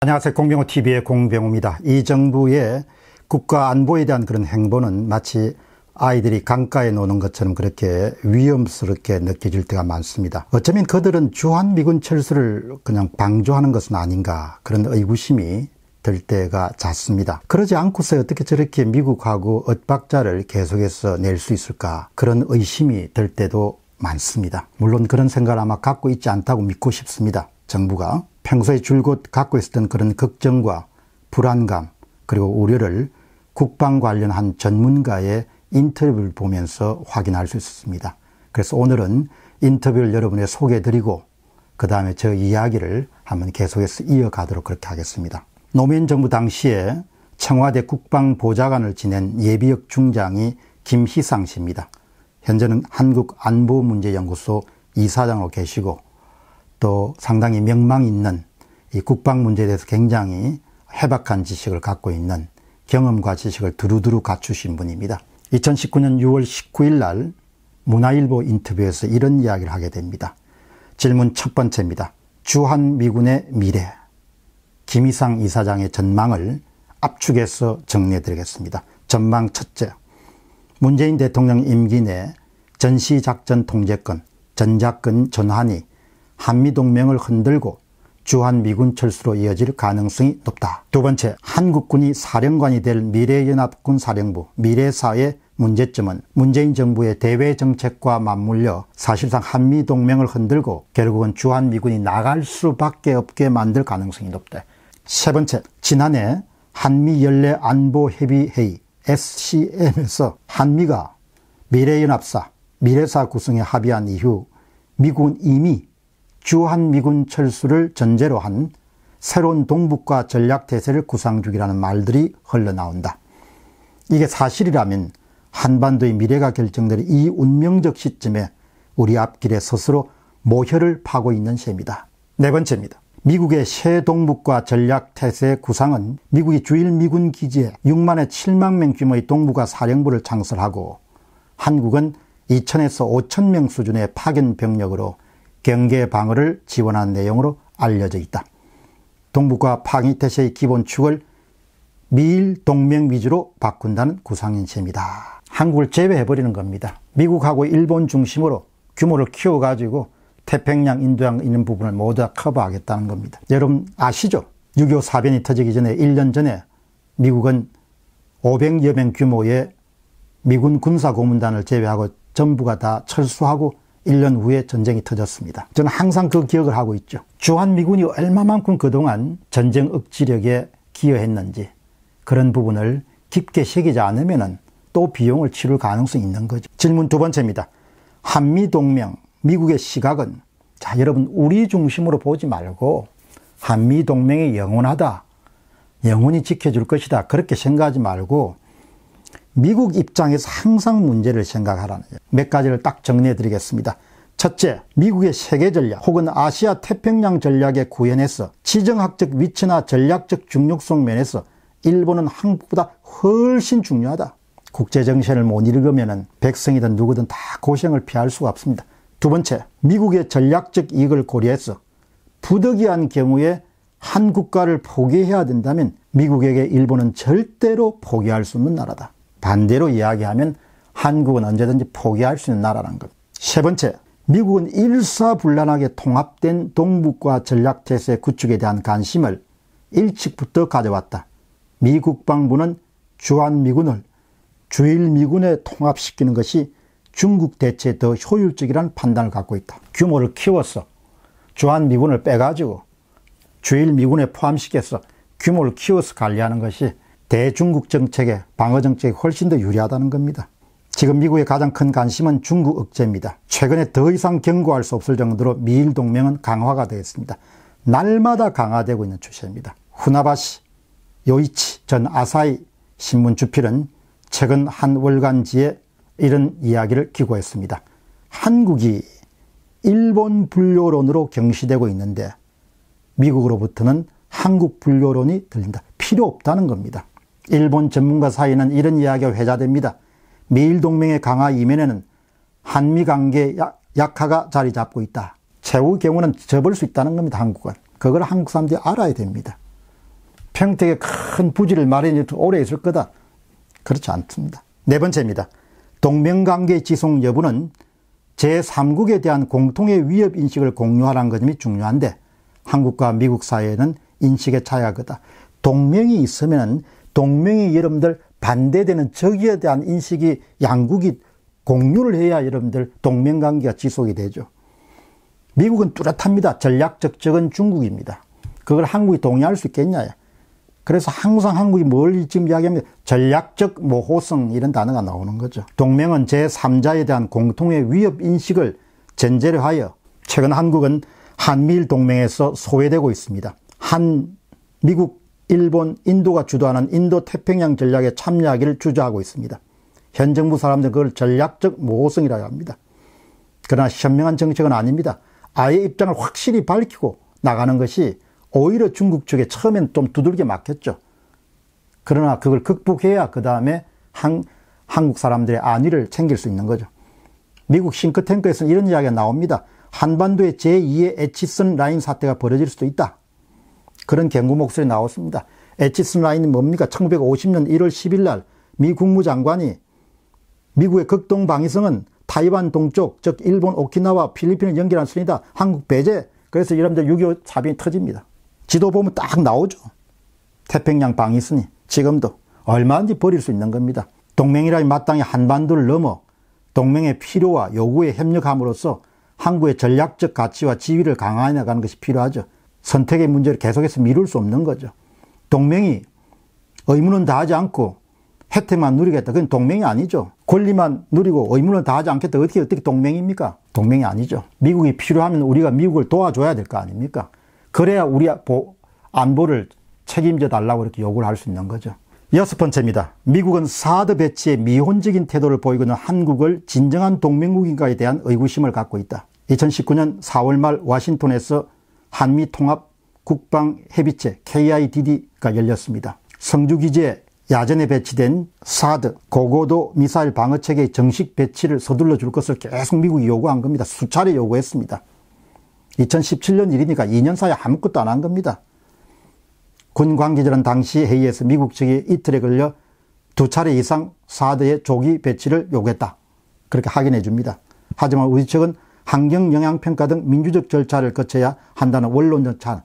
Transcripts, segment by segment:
안녕하세요. 공병호TV의 공병호입니다. 이 정부의 국가 안보에 대한 그런 행보는 마치 아이들이 강가에 노는 것처럼 그렇게 위험스럽게 느껴질 때가 많습니다. 어쩌면 그들은 주한미군 철수를 그냥 방조하는 것은 아닌가 그런 의구심이 들 때가 잦습니다. 그러지 않고서 어떻게 저렇게 미국하고 엇박자를 계속해서 낼 수 있을까 그런 의심이 들 때도 많습니다. 물론 그런 생각을 아마 갖고 있지 않다고 믿고 싶습니다. 정부가 평소에 줄곧 갖고 있었던 그런 걱정과 불안감 그리고 우려를 국방 관련한 전문가의 인터뷰를 보면서 확인할 수 있었습니다. 그래서 오늘은 인터뷰를 여러분에 소개해드리고 그 다음에 저 이야기를 한번 계속해서 이어가도록 그렇게 하겠습니다. 노무현 정부 당시에 청와대 국방보좌관을 지낸 예비역 중장이 김희상 씨입니다. 현재는 한국안보문제연구소 이사장으로 계시고 또 상당히 명망 있는 이 국방 문제에 대해서 굉장히 해박한 지식을 갖고 있는 경험과 지식을 두루두루 갖추신 분입니다. 2019년 6월 19일 날 문화일보 인터뷰에서 이런 이야기를 하게 됩니다. 질문 첫 번째입니다. 주한미군의 미래. 김희상 이사장의 전망을 압축해서 정리해드리겠습니다. 전망 첫째. 문재인 대통령 임기 내 전시작전 통제권, 전작권 전환이 한미동맹을 흔들고 주한미군 철수로 이어질 가능성이 높다. 두 번째, 한국군이 사령관이 될 미래연합군 사령부, 미래사의 문제점은 문재인 정부의 대외 정책과 맞물려 사실상 한미 동맹을 흔들고 결국은 주한 미군이 나갈 수밖에 없게 만들 가능성이 높다. 세 번째, 지난해 한미 연례 안보 협의 회의 SCM에서 한미가 미래연합사, 미래사 구성에 합의한 이후 미군 이미 주한미군 철수를 전제로 한 새로운 동북과 전략태세를 구상 중이라는 말들이 흘러나온다. 이게 사실이라면 한반도의 미래가 결정될 이 운명적 시점에 우리 앞길에 스스로 모혈을 파고 있는 셈이다. 네 번째입니다. 미국의 새 동북과 전략태세 구상은 미국이 주일 미군 기지에 6만에 7만 명 규모의 동북아 사령부를 창설하고 한국은 2천에서 5천 명 수준의 파견 병력으로 경계 방어를 지원한 내용으로 알려져 있다. 동북과 파기태세의 기본축을 미일 동맹 위주로 바꾼다는 구상인 셈이다. 한국을 제외해버리는 겁니다. 미국하고 일본 중심으로 규모를 키워가지고 태평양, 인도양 있는 부분을 모두 다 커버하겠다는 겁니다. 여러분 아시죠? 6.25 사변이 터지기 전에 1년 전에 미국은 500여 명 규모의 미군 군사고문단을 제외하고 전부가 다 철수하고 1년 후에 전쟁이 터졌습니다. 저는 항상 그 기억을 하고 있죠. 주한미군이 얼마만큼 그동안 전쟁 억지력에 기여했는지 그런 부분을 깊게 새기지 않으면 또 비용을 치를 가능성이 있는 거죠. 질문 두 번째입니다. 한미동맹, 미국의 시각은 자, 여러분, 우리 중심으로 보지 말고 한미동맹이 영원하다. 영원히 지켜줄 것이다. 그렇게 생각하지 말고 미국 입장에서 항상 문제를 생각하라는 거예요. 몇 가지를 딱 정리해 드리겠습니다. 첫째, 미국의 세계 전략 혹은 아시아 태평양 전략에구현해서 지정학적 위치나 전략적 중요성 면에서 일본은 한국보다 훨씬 중요하다. 국제정신을못 읽으면 백성이든 누구든 다 고생을 피할 수가 없습니다. 두 번째, 미국의 전략적 이익을 고려해서 부득이한 경우에 한 국가를 포기해야 된다면 미국에게 일본은 절대로 포기할 수 없는 나라다. 반대로 이야기하면 한국은 언제든지 포기할 수 있는 나라라는 것. 세 번째, 미국은 일사불란하게 통합된 동북과 전략태세 구축에 대한 관심을 일찍부터 가져왔다. 미국 방부는 주한미군을 주일미군에 통합시키는 것이 중국 대체더 효율적이라는 판단을 갖고 있다. 규모를 키웠어 주한미군을 빼가지고 주일미군에 포함시켜서 규모를 키워서 관리하는 것이 대중국 정책에 방어 정책이 훨씬 더 유리하다는 겁니다. 지금 미국의 가장 큰 관심은 중국 억제입니다. 최근에 더 이상 경고할 수 없을 정도로 미일 동맹은 강화가 되었습니다. 날마다 강화되고 있는 추세입니다. 후나바시, 요이치 전 아사히 신문 주필은 최근 한 월간지에 이런 이야기를 기고했습니다. 한국이 일본 불교론으로 경시되고 있는데 미국으로부터는 한국 불교론이 들린다. 필요 없다는 겁니다. 일본 전문가 사이는 이런 이야기가 회자됩니다. 미일 동맹의 강화 이면에는 한미 관계 약화가 자리 잡고 있다. 최후 경우는 접을 수 있다는 겁니다. 한국은. 그걸 한국 사람들이 알아야 됩니다. 평택에 큰 부지를 마련해 두 오래 있을 거다. 그렇지 않습니다. 네 번째입니다. 동맹관계 지속 여부는 제3국에 대한 공통의 위협 인식을 공유하라는 것이 중요한데 한국과 미국 사이에는 인식의 차이가 크다. 동맹이 있으면 동맹이 여러분들 반대되는 적에 대한 인식이 양국이 공유를 해야 여러분들 동맹관계가 지속이 되죠. 미국은 뚜렷합니다. 전략적 적은 중국입니다. 그걸 한국이 동의할 수 있겠냐. 그래서 항상 한국이 뭘 지금 이야기하면 전략적 모호성 이런 단어가 나오는 거죠. 동맹은 제3자에 대한 공통의 위협 인식을 전제로 하여 최근 한국은 한미일 동맹에서 소외되고 있습니다. 한 미국 일본, 인도가 주도하는 인도 태평양 전략에 참여하기를 주저하고 있습니다. 현 정부 사람들은 그걸 전략적 모호성이라고 합니다. 그러나 현명한 정책은 아닙니다. 아예 입장을 확실히 밝히고 나가는 것이 오히려 중국 측에 처음엔 좀 두들겨 맞겠죠. 그러나 그걸 극복해야 그 다음에 한국 사람들의 안위를 챙길 수 있는 거죠. 미국 싱크탱크에서는 이런 이야기가 나옵니다. 한반도의 제2의 에치슨 라인 사태가 벌어질 수도 있다. 그런 경고 목소리 나왔습니다. 에치슨라인이 뭡니까? 1950년 1월 10일 날미 국무장관이 미국의 극동 방위성은 타이완 동쪽, 즉 일본 오키나와 필리핀을 연결한 순이다. 한국 배제. 그래서 이러면 6.25 사변이 터집니다. 지도 보면 딱 나오죠. 태평양 방위선이 지금도 얼마든지 버릴 수 있는 겁니다. 동맹이라면 마땅히 한반도를 넘어 동맹의 필요와 요구에 협력함으로써 한국의 전략적 가치와 지위를 강화해 나가는 것이 필요하죠. 선택의 문제를 계속해서 미룰 수 없는 거죠. 동맹이 의무는 다하지 않고 혜택만 누리겠다. 그건 동맹이 아니죠. 권리만 누리고 의무는 다하지 않겠다. 어떻게 어떻게 동맹입니까? 동맹이 아니죠. 미국이 필요하면 우리가 미국을 도와줘야 될 거 아닙니까? 그래야 우리 안보를 책임져 달라고 이렇게 요구를 할수 있는 거죠. 여섯 번째입니다. 미국은 사드 배치에 미혼적인 태도를 보이고는 한국을 진정한 동맹국인가에 대한 의구심을 갖고 있다. 2019년 4월 말 와싱턴에서 한미통합 국방해비체 KIDD가 열렸습니다. 성주기지에 야전에 배치된 사드 고고도 미사일 방어체계의 정식 배치를 서둘러 줄 것을 계속 미국이 요구한 겁니다. 수차례 요구했습니다. 2017년 일이니까 2년 사이에 아무것도 안 한 겁니다. 군 관계자는 당시 회의에서 미국 측이 이틀에 걸려 두 차례 이상 사드의 조기 배치를 요구했다. 그렇게 확인해 줍니다. 하지만 우리 측은 환경영향평가 등 민주적 절차를 거쳐야 한다는 원론절 차안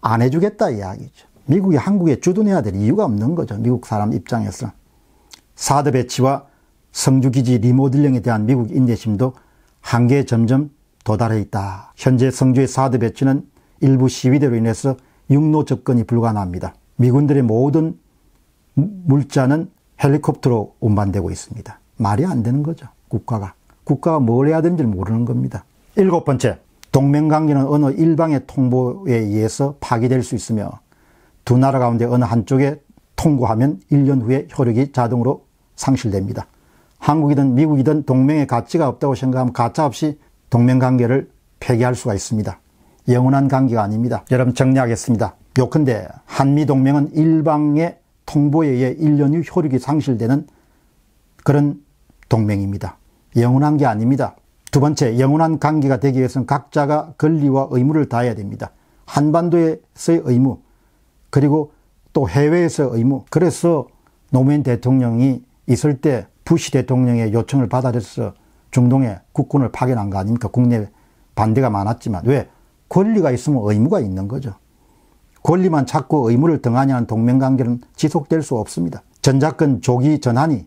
아, 해주겠다 이야기죠. 미국이 한국에 주둔해야 될 이유가 없는 거죠. 미국 사람 입장에서. 사드 배치와 성주기지 리모델링에 대한 미국 인내심도 한계에 점점 도달해 있다. 현재 성주의 사드 배치는 일부 시위대로 인해서 육로 접근이 불가능합니다. 미군들의 모든 물자는 헬리콥터로 운반되고 있습니다. 말이 안 되는 거죠. 국가가. 국가가 뭘 해야 되는지 모르는 겁니다. 일곱 번째, 동맹관계는 어느 일방의 통보에 의해서 파기될 수 있으며 두 나라 가운데 어느 한쪽에 통고하면 1년 후에 효력이 자동으로 상실됩니다. 한국이든 미국이든 동맹의 가치가 없다고 생각하면 가차없이 동맹관계를 폐기할 수가 있습니다. 영원한 관계가 아닙니다. 여러분 정리하겠습니다. 요컨대 한미동맹은 일방의 통보에 의해 1년 후 효력이 상실되는 그런 동맹입니다. 영원한 게 아닙니다. 두 번째, 영원한 관계가 되기 위해서는 각자가 권리와 의무를 다해야 됩니다. 한반도에서의 의무, 그리고 또 해외에서의 의무. 그래서 노무현 대통령이 있을 때 부시 대통령의 요청을 받아들여서 중동에 국군을 파견한 거 아닙니까? 국내 반대가 많았지만. 왜? 권리가 있으면 의무가 있는 거죠. 권리만 찾고 의무를 등하냐는 동맹관계는 지속될 수 없습니다. 전작권 조기 전환이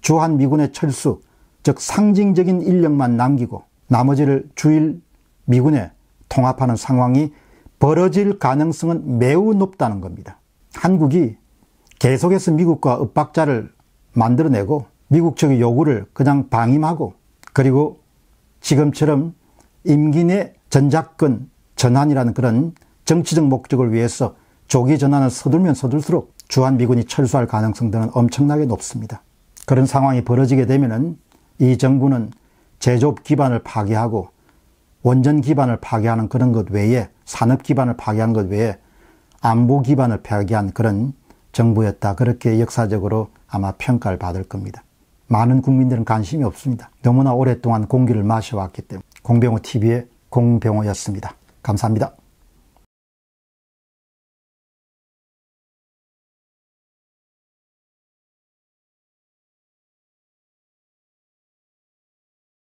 주한미군의 철수, 즉 상징적인 인력만 남기고 나머지를 주일 미군에 통합하는 상황이 벌어질 가능성은 매우 높다는 겁니다. 한국이 계속해서 미국과 엇박자를 만들어내고 미국 측의 요구를 그냥 방임하고 그리고 지금처럼 임기 내 전작권 전환이라는 그런 정치적 목적을 위해서 조기 전환을 서둘면 서둘수록 주한 미군이 철수할 가능성들은 엄청나게 높습니다. 그런 상황이 벌어지게 되면은 이 정부는 제조업 기반을 파괴하고 원전 기반을 파괴하는 그런 것 외에 산업 기반을 파괴한 것 외에 안보 기반을 파괴한 그런 정부였다. 그렇게 역사적으로 아마 평가를 받을 겁니다. 많은 국민들은 관심이 없습니다. 너무나 오랫동안 공기를 마셔왔기 때문에 공병호 TV의 공병호였습니다. 감사합니다.